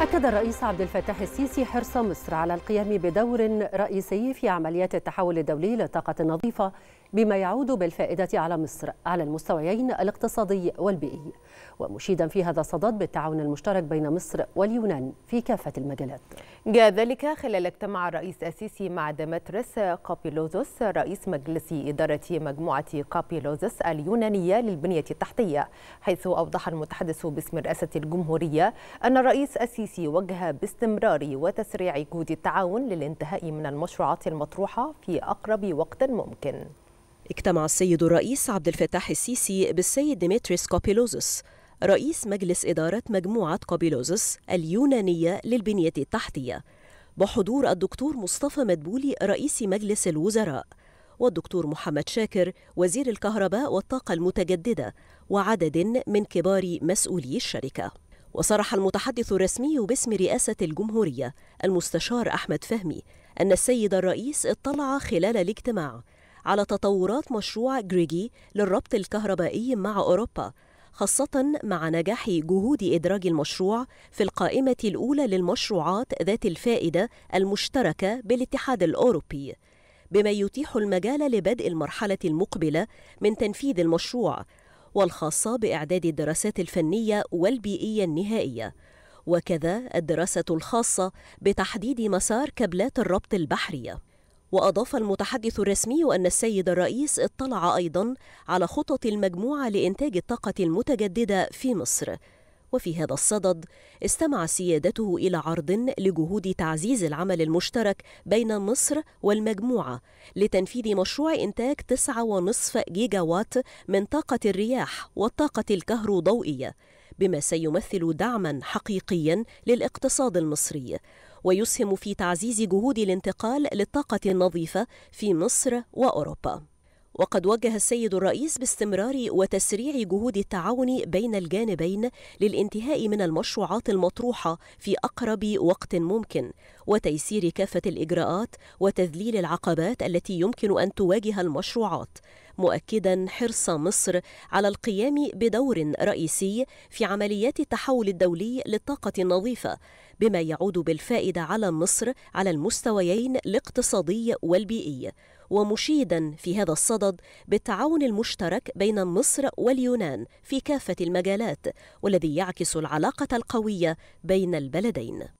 أكد الرئيس عبد الفتاح السيسي حرص مصر على القيام بدور رئيسي في عمليات التحول الدولي للطاقة النظيفة بما يعود بالفائدة على مصر على المستويين الاقتصادي والبيئي ومشيدا في هذا الصدد بالتعاون المشترك بين مصر واليونان في كافة المجالات جاء ذلك خلال اجتماع الرئيس السيسي مع ديمتريس كابيلوزوس رئيس مجلس إدارة مجموعة كابيلوزوس اليونانية للبنية التحتية حيث أوضح المتحدث باسم رئاسة الجمهورية أن الرئيس السيسي وجه باستمرار وتسريع جهود التعاون للانتهاء من المشروعات المطروحة في أقرب وقت ممكن اجتمع السيد الرئيس عبد الفتاح السيسي بالسيد ديمتريس كابيلوزوس رئيس مجلس إدارة مجموعة قبيلوزس اليونانية للبنية التحتية بحضور الدكتور مصطفى مدبولي رئيس مجلس الوزراء والدكتور محمد شاكر وزير الكهرباء والطاقة المتجددة وعدد من كبار مسؤولي الشركة وصرح المتحدث الرسمي باسم رئاسة الجمهورية المستشار أحمد فهمي أن السيد الرئيس اطلع خلال الاجتماع على تطورات مشروع جريجي للربط الكهربائي مع أوروبا خاصة مع نجاح جهود إدراج المشروع في القائمة الأولى للمشروعات ذات الفائدة المشتركة بالاتحاد الأوروبي بما يتيح المجال لبدء المرحلة المقبلة من تنفيذ المشروع والخاصة بإعداد الدراسات الفنية والبيئية النهائية وكذا الدراسة الخاصة بتحديد مسار كابلات الربط البحرية وأضاف المتحدث الرسمي أن السيد الرئيس اطلع أيضا على خطط المجموعة لإنتاج الطاقة المتجددة في مصر وفي هذا الصدد استمع سيادته إلى عرض لجهود تعزيز العمل المشترك بين مصر والمجموعة لتنفيذ مشروع إنتاج 9.5 جيجاوات من طاقة الرياح والطاقة الكهروضوئية بما سيمثل دعما حقيقيا للاقتصاد المصري ويسهم في تعزيز جهود الانتقال للطاقة النظيفة في مصر وأوروبا وقد وجه السيد الرئيس باستمرار وتسريع جهود التعاون بين الجانبين للانتهاء من المشروعات المطروحة في أقرب وقت ممكن وتيسير كافة الإجراءات وتذليل العقبات التي يمكن أن تواجه المشروعات مؤكدا حرص مصر على القيام بدور رئيسي في عمليات التحول الدولي للطاقة النظيفة بما يعود بالفائدة على مصر على المستويين الاقتصادي والبيئي ومشيدا في هذا الصدد بالتعاون المشترك بين مصر واليونان في كافة المجالات والذي يعكس العلاقة القوية بين البلدين